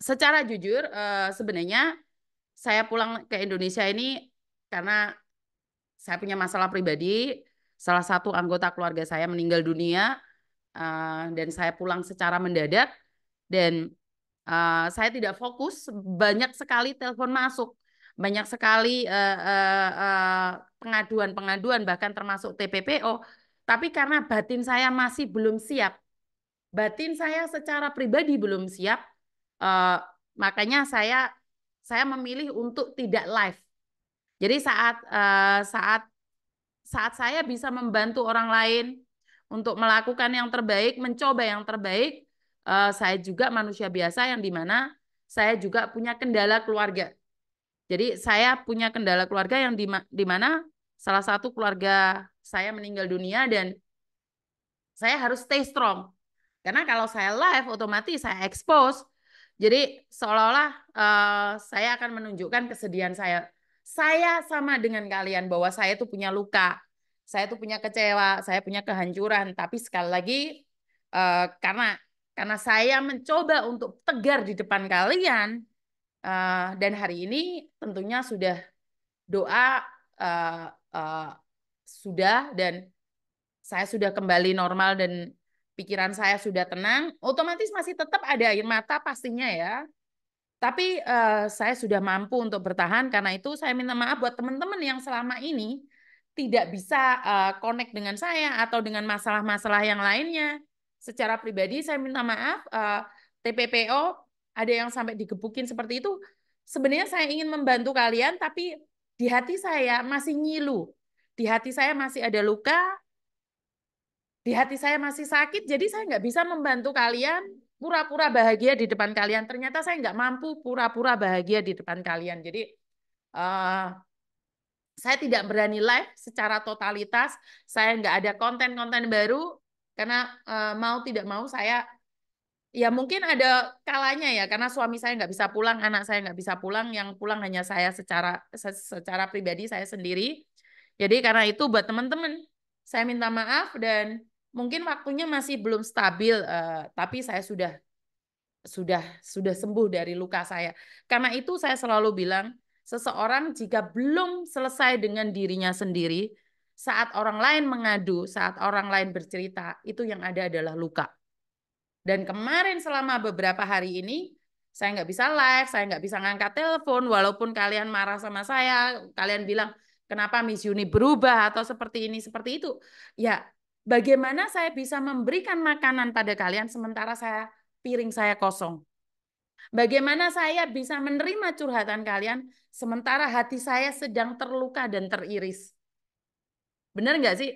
secara jujur uh, sebenarnya saya pulang ke Indonesia ini karena saya punya masalah pribadi. Salah satu anggota keluarga saya meninggal dunia uh, dan saya pulang secara mendadak dan uh, saya tidak fokus. Banyak sekali telepon masuk, banyak sekali pengaduan-pengaduan uh, uh, uh, -pengaduan, bahkan termasuk TPPO. Tapi karena batin saya masih belum siap, batin saya secara pribadi belum siap, uh, makanya saya saya memilih untuk tidak live. Jadi saat uh, saat saat saya bisa membantu orang lain untuk melakukan yang terbaik, mencoba yang terbaik, uh, saya juga manusia biasa yang dimana saya juga punya kendala keluarga. Jadi saya punya kendala keluarga yang di, di salah satu keluarga saya meninggal dunia dan saya harus stay strong. Karena kalau saya live, otomatis saya expose. Jadi seolah-olah uh, saya akan menunjukkan kesedihan saya. Saya sama dengan kalian bahwa saya itu punya luka, saya itu punya kecewa, saya punya kehancuran. Tapi sekali lagi uh, karena karena saya mencoba untuk tegar di depan kalian uh, dan hari ini tentunya sudah doa uh, uh, sudah dan saya sudah kembali normal dan pikiran saya sudah tenang, otomatis masih tetap ada air mata pastinya ya. Tapi uh, saya sudah mampu untuk bertahan karena itu saya minta maaf buat teman-teman yang selama ini tidak bisa uh, connect dengan saya atau dengan masalah-masalah yang lainnya. Secara pribadi saya minta maaf uh, eh, TPPO ada yang sampai digebukin seperti itu. Sebenarnya saya ingin membantu kalian tapi di hati saya masih nyilu. Di hati saya masih ada luka, di hati saya masih sakit, jadi saya nggak bisa membantu kalian pura-pura bahagia di depan kalian. Ternyata saya nggak mampu pura-pura bahagia di depan kalian. Jadi uh, saya tidak berani live secara totalitas. Saya nggak ada konten-konten baru karena uh, mau tidak mau saya ya mungkin ada kalanya ya karena suami saya nggak bisa pulang, anak saya nggak bisa pulang, yang pulang hanya saya secara secara pribadi saya sendiri. Jadi karena itu buat teman-teman saya minta maaf dan mungkin waktunya masih belum stabil, uh, tapi saya sudah sudah sudah sembuh dari luka saya. Karena itu saya selalu bilang, seseorang jika belum selesai dengan dirinya sendiri, saat orang lain mengadu, saat orang lain bercerita, itu yang ada adalah luka. Dan kemarin selama beberapa hari ini, saya nggak bisa live, saya nggak bisa ngangkat telepon, walaupun kalian marah sama saya, kalian bilang, kenapa Miss Yuni berubah atau seperti ini, seperti itu. Ya, Bagaimana saya bisa memberikan makanan pada kalian sementara saya piring saya kosong? Bagaimana saya bisa menerima curhatan kalian sementara hati saya sedang terluka dan teriris? Benar nggak sih?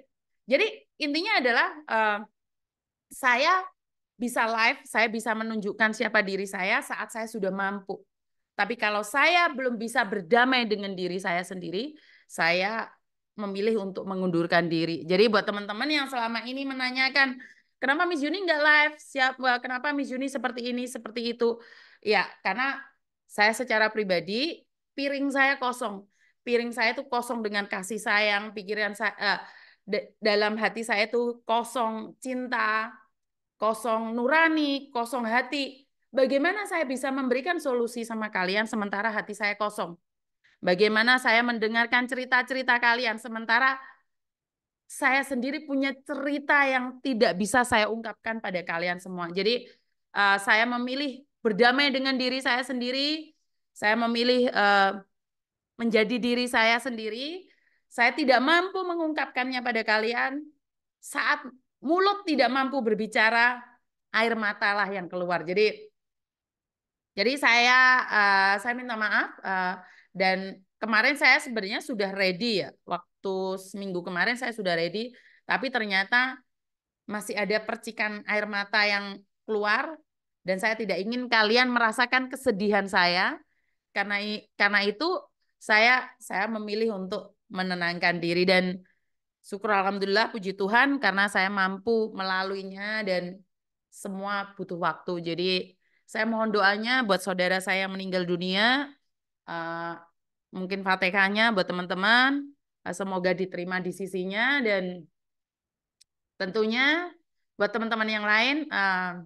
Jadi intinya adalah uh, saya bisa live, saya bisa menunjukkan siapa diri saya saat saya sudah mampu. Tapi kalau saya belum bisa berdamai dengan diri saya sendiri, saya memilih untuk mengundurkan diri. Jadi buat teman-teman yang selama ini menanyakan, kenapa Miss Juni nggak live? Siap, kenapa Miss Juni seperti ini, seperti itu? Ya, karena saya secara pribadi, piring saya kosong. Piring saya itu kosong dengan kasih sayang, pikiran saya, eh, uh, dalam hati saya itu kosong cinta, kosong nurani, kosong hati. Bagaimana saya bisa memberikan solusi sama kalian sementara hati saya kosong? Bagaimana saya mendengarkan cerita-cerita kalian sementara saya sendiri punya cerita yang tidak bisa saya ungkapkan pada kalian semua. Jadi uh, saya memilih berdamai dengan diri saya sendiri. Saya memilih uh, menjadi diri saya sendiri. Saya tidak mampu mengungkapkannya pada kalian. Saat mulut tidak mampu berbicara, air matalah yang keluar. Jadi jadi saya uh, saya minta maaf. Uh, dan kemarin saya sebenarnya sudah ready ya. Waktu seminggu kemarin saya sudah ready, tapi ternyata masih ada percikan air mata yang keluar dan saya tidak ingin kalian merasakan kesedihan saya karena karena itu saya saya memilih untuk menenangkan diri dan syukur alhamdulillah puji Tuhan karena saya mampu melaluinya dan semua butuh waktu. Jadi saya mohon doanya buat saudara saya yang meninggal dunia uh, mungkin fatihahnya buat teman-teman. Uh, semoga diterima di sisinya dan tentunya buat teman-teman yang lain, uh,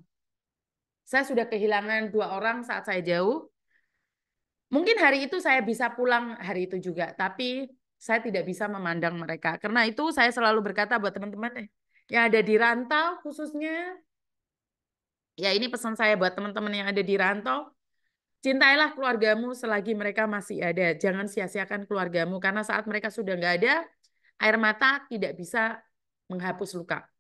saya sudah kehilangan dua orang saat saya jauh. Mungkin hari itu saya bisa pulang hari itu juga, tapi saya tidak bisa memandang mereka. Karena itu saya selalu berkata buat teman-teman yang ada di rantau khususnya, ya ini pesan saya buat teman-teman yang ada di rantau, Cintailah keluargamu selagi mereka masih ada. Jangan sia-siakan keluargamu karena saat mereka sudah nggak ada, air mata tidak bisa menghapus luka.